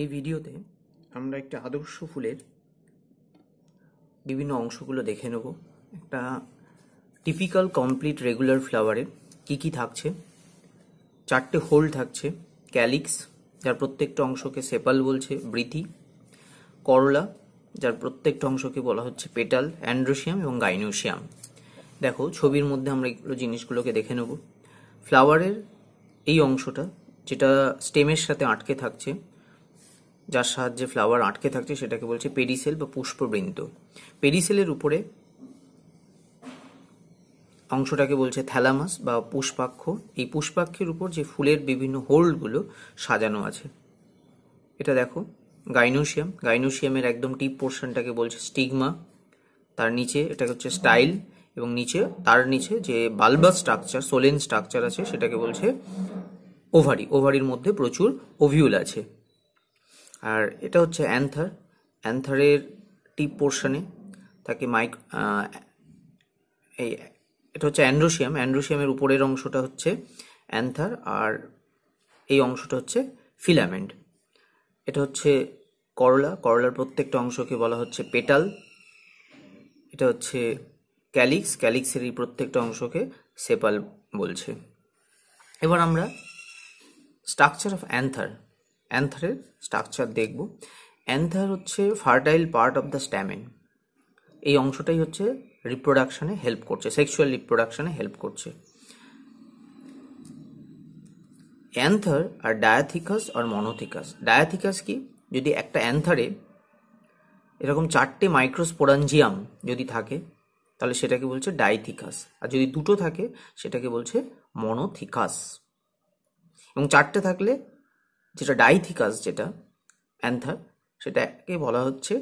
এই ভিডিওতে আমরা একটা আদর্শ ফুলের বিভিন্ন অংশগুলো দেখে নেব একটা টিপিক্যাল কমপ্লিট রেগুলার ফ্লাওয়ারে কি কি থাকছে চারটে হোল থাকছে ক্যালিক্স যার প্রত্যেকটা অংশকে সেপাল বলছে বৃতি করলা যার প্রত্যেকটা অংশকে বলা হচ্ছে পেটাল অ্যান্ড্রোশিয়াম এবং গাইনোশিয়াম দেখো ছবির মধ্যে আমরা এগুলো জিনিসগুলোকে দেখে নেব ফ্লাওয়ারের এই অংশটা যেটা স্টেমের সাথে আটকে থাকছে যার সাহায্যে ফ্লাওয়ার আটকে থাকছে সেটাকে বলছে পেডিসেল বা পুষ্পবৃন্ত পেডিসেলের উপরে অংশটাকে বলছে থ্যালামাস বা পুষ্পাক্ষ এই পুষ্পাক্ষের উপর যে ফুলের বিভিন্ন হোল্ডগুলো সাজানো আছে এটা দেখো গাইনোসিয়াম গাইনোসিয়ামের একদম টিপ পোর্শনটাকে বলছে স্টিগমা তার নিচে এটা হচ্ছে স্টাইল এবং নিচে তার নিচে যে বাল্বা স্ট্রাকচার সোলেন স্ট্রাকচার আছে সেটাকে বলছে ওভারি ওভারির মধ্যে প্রচুর ওভিউল আছে আর এটা হচ্ছে অ্যান্থার অ্যান্থারের টিপ পোর্শনে তাকে মাইক এই এটা হচ্ছে অ্যান্ড্রোসিয়াম অ্যান্ড্রোসিয়ামের উপরের অংশটা হচ্ছে অ্যান্থার আর এই অংশটা হচ্ছে ফিলামেন্ট এটা হচ্ছে করলা করলার প্রত্যেকটা অংশকে বলা হচ্ছে পেটাল এটা হচ্ছে ক্যালিক্স ক্যালিক্সের এই প্রত্যেকটা অংশকে সেপাল বলছে এবার আমরা স্ট্রাকচার অফ অ্যান্থার অ্যান্থারের স্ট্রাকচার দেখব অ্যান্থার হচ্ছে fertile part of the stamen এই অংশটাই হচ্ছে রিপ্রোডাকশানে হেল্প করছে সেক্সুয়াল রিপ্রোডাকশানে হেল্প করছে অ্যান্থার আর ডায়াথিকাস আর মনোথিকাস ডায়াথিকাস কি যদি একটা অ্যান্থারে এরকম চারটে মাইক্রোস্পোরাঞ্জিয়াম যদি থাকে তাহলে সেটাকে বলছে ডাইথিকাস আর যদি দুটো থাকে সেটাকে বলছে মনোথিকাস এবং চারটে থাকলে যেটা ডাইথিকাস যেটা অ্যান্থার সেটাকে বলা হচ্ছে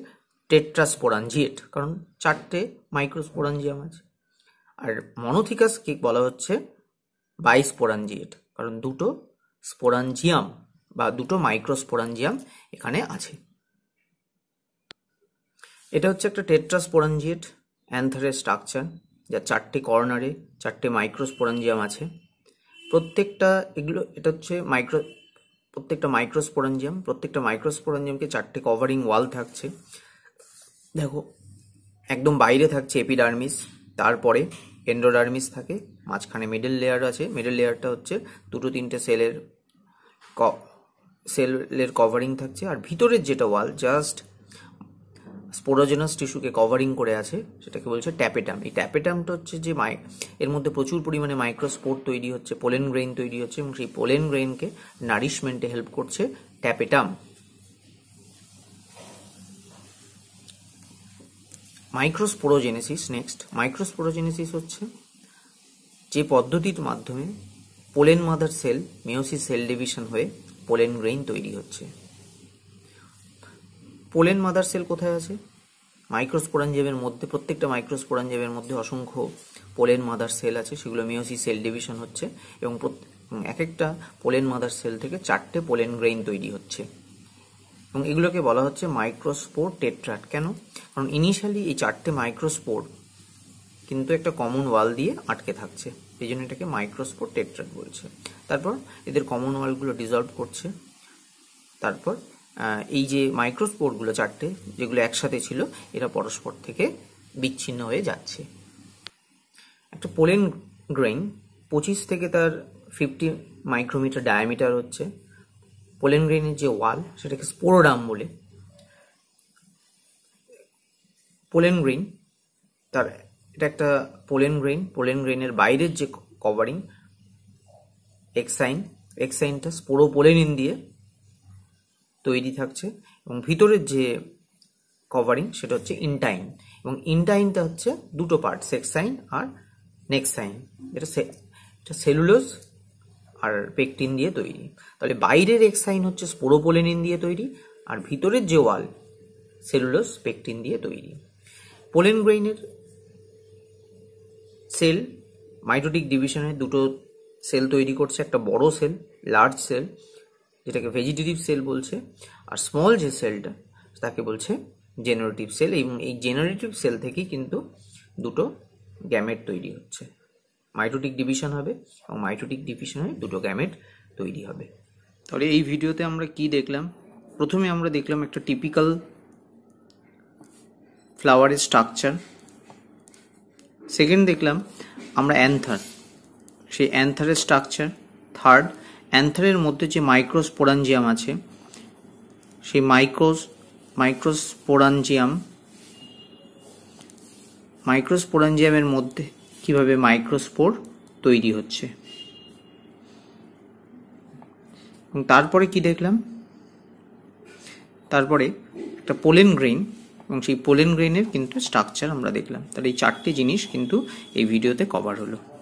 টেট্রাস্পোরাঞ্জিয়েট কারণ চারটে মাইক্রোস্পোরাঞ্জিয়াম আছে আর মনোথিকাসকে বলা হচ্ছে বাইস্পোরাঞ্জিয়েট কারণ দুটো স্পোরাঞ্জিয়াম বা দুটো মাইক্রোস্পোরাঞ্জিয়াম এখানে আছে এটা হচ্ছে একটা টেট্রাস্পোরাঞ্জিয়েট অ্যান্থারের স্ট্রাকচার যা চারটে কর্নারে চারটে মাইক্রোস্পোরাঞ্জিয়াম আছে প্রত্যেকটা এগুলো এটা হচ্ছে মাইক্রো প্রত্যেকটা মাইক্রোস্পোরেঞ্জিয়াম প্রত্যেকটা মাইক্রোস্পোরেঞ্জিয়ামকে চারটে কভারিং ওয়াল থাকছে দেখো একদম বাইরে থাকছে এপিডার্মিস তারপরে এন্ডোডার্মিস থাকে মাঝখানে মিডল লেয়ার আছে মিডল লেয়ারটা হচ্ছে দুটো তিনটে সেলের ক সেলের কভারিং থাকছে আর ভিতরের যেটা ওয়াল জাস্ট স্পোরোজেনাস টিস্যুকে কভারিং করে আছে সেটাকে বলছে ট্যাপেটাম এই ট্যাপেটামটা হচ্ছে যে মাই এর মধ্যে প্রচুর পরিমাণে মাইক্রোস্পোর তৈরি হচ্ছে পোলেন গ্রেন তৈরি হচ্ছে এবং সেই পোলেন গ্রেনকে নারিশমেন্টে হেল্প করছে ট্যাপেটাম মাইক্রোস্পোরোজেনেসিস নেক্সট মাইক্রোস্পোরোজেনেসিস হচ্ছে যে পদ্ধতির মাধ্যমে pollen mother cell meiosis cell division হয়ে পোলেন গ্রেইন তৈরি হচ্ছে পোলেন মাদার সেল কোথায় আছে মাইক্রোস্পোরাঞ্জেবের মধ্যে প্রত্যেকটা মাইক্রোস্পোরাঞ্জেবের মধ্যে অসংখ্য পোলেন মাদার সেল আছে সেগুলো মিওসি সেল ডিভিশন হচ্ছে এবং এক একটা পোলেন মাদার সেল থেকে চারটে পোলেন গ্রেইন তৈরি হচ্ছে এবং এগুলোকে বলা হচ্ছে মাইক্রোস্পোর টেট্রাট কেন কারণ ইনিশিয়ালি এই চারটে মাইক্রোস্পোর কিন্তু একটা কমন ওয়াল দিয়ে আটকে থাকছে এই জন্য এটাকে মাইক্রোস্পোর টেট্রাট বলছে তারপর এদের কমন ওয়ালগুলো ডিজলভ করছে তারপর এই যে মাইক্রোস্পোরগুলো চারটে যেগুলো একসাথে ছিল এরা পরস্পর থেকে বিচ্ছিন্ন হয়ে যাচ্ছে একটা পোলেন গ্রেইন পঁচিশ থেকে তার ফিফটি মাইক্রোমিটার ডায়ামিটার হচ্ছে পোলেন গ্রেনের যে ওয়াল সেটাকে স্পোরোডাম বলে পোলেন গ্রেন তার এটা একটা পোলেন গ্রেন পোলেন গ্রেনের বাইরের যে কভারিং এক্সাইন এক্সাইনটা স্পোরোপোলেনিন দিয়ে তৈরি থাকছে এবং ভিতরের যে কভারিং সেটা হচ্ছে ইনটাইন এবং ইনটাইনটা হচ্ছে দুটো পার্ট সেক্সাইন আর নেক্সাইন এটা এটা সেলুলোস আর পেকটিন দিয়ে তৈরি তাহলে বাইরের এক্সাইন হচ্ছে স্পোরোপোলেনিন দিয়ে তৈরি আর ভিতরের যে ওয়াল সেলুলোস পেকটিন দিয়ে তৈরি পোলেন গ্রেইনের সেল মাইটোটিক ডিভিশনে দুটো সেল তৈরি করছে একটা বড় সেল লার্জ সেল যেটাকে ভেজিটেটিভ সেল বলছে আর স্মল যে সেলটা তাকে বলছে জেনারেটিভ সেল এবং এই জেনারেটিভ সেল থেকেই কিন্তু দুটো গ্যামেট তৈরি হচ্ছে মাইটোটিক ডিভিশন হবে এবং মাইটোটিক ডিভিশনে দুটো গ্যামেট তৈরি হবে তাহলে এই ভিডিওতে আমরা কি দেখলাম প্রথমে আমরা দেখলাম একটা টিপিক্যাল ফ্লাওয়ারের স্ট্রাকচার সেকেন্ড দেখলাম আমরা অ্যান্থার সেই অ্যান্থারের স্ট্রাকচার থার্ড অ্যান্থারের মধ্যে যে মাইক্রোস্পোরাঞ্জিয়াম আছে সেই মাইক্রোস মাইক্রোস্পোরাঞ্জিয়াম মাইক্রোস্পোরাঞ্জিয়ামের মধ্যে কিভাবে মাইক্রোস্পোর তৈরি হচ্ছে এবং তারপরে কি দেখলাম তারপরে একটা পোলেন গ্রেন এবং সেই পোলেন গ্রেনের কিন্তু স্ট্রাকচার আমরা দেখলাম তাহলে এই চারটে জিনিস কিন্তু এই ভিডিওতে কভার হলো